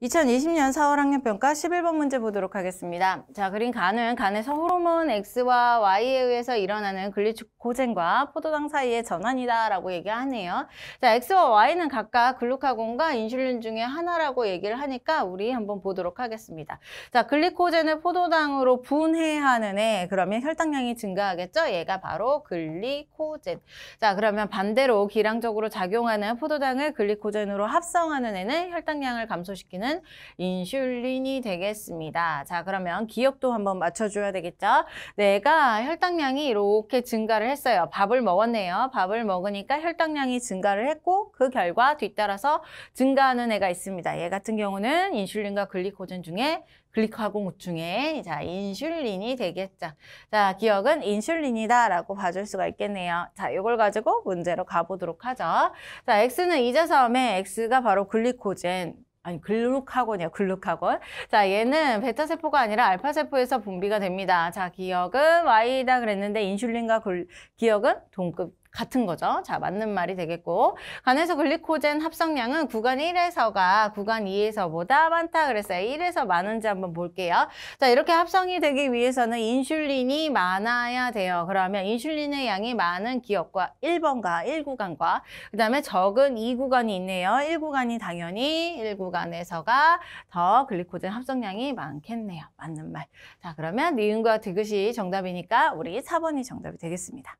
2020년 4월 학년평가 11번 문제 보도록 하겠습니다. 자, 그린 간은 간에서 호르몬 X와 Y에 의해서 일어나는 글리코젠과 포도당 사이의 전환이다 라고 얘기하네요. 자, X와 Y는 각각 글루카곤과 인슐린 중에 하나라고 얘기를 하니까 우리 한번 보도록 하겠습니다. 자, 글리코젠을 포도당으로 분해하는 애, 그러면 혈당량이 증가하겠죠? 얘가 바로 글리코젠. 자, 그러면 반대로 기량적으로 작용하는 포도당을 글리코젠으로 합성하는 애는 혈당량을 감소시키는 보면 인슐린이 되겠습니다. 자, 그러면 기억도 한번 맞춰줘야 되겠죠? 내가 혈당량이 이렇게 증가를 했어요. 밥을 먹었네요. 밥을 먹으니까 혈당량이 증가를 했고 그 결과 뒤따라서 증가하는 애가 있습니다. 얘 같은 경우는 인슐린과 글리코젠 중에 글리카공 중에 자 인슐린이 되겠죠. 자 기억은 인슐린이다라고 봐줄 수가 있겠네요. 자 이걸 가지고 문제로 가보도록 하죠. 자 x는 이자섬에 x가 바로 글리코젠 아니 글루카곤이요 글루카곤 자 얘는 베타세포가 아니라 알파세포에서 분비가 됩니다 자 기억은 Y이다 그랬는데 인슐린과 글, 기억은 동급 같은 거죠. 자, 맞는 말이 되겠고. 간에서 글리코젠 합성량은 구간 1에서가 구간 2에서보다 많다 그랬어요. 1에서 많은지 한번 볼게요. 자, 이렇게 합성이 되기 위해서는 인슐린이 많아야 돼요. 그러면 인슐린의 양이 많은 기억과 1번과 1구간과 그다음에 적은 2구간이 있네요. 1구간이 당연히 1구간에서가 더 글리코젠 합성량이 많겠네요. 맞는 말. 자, 그러면 니은과 디귿이 정답이니까 우리 4번이 정답이 되겠습니다.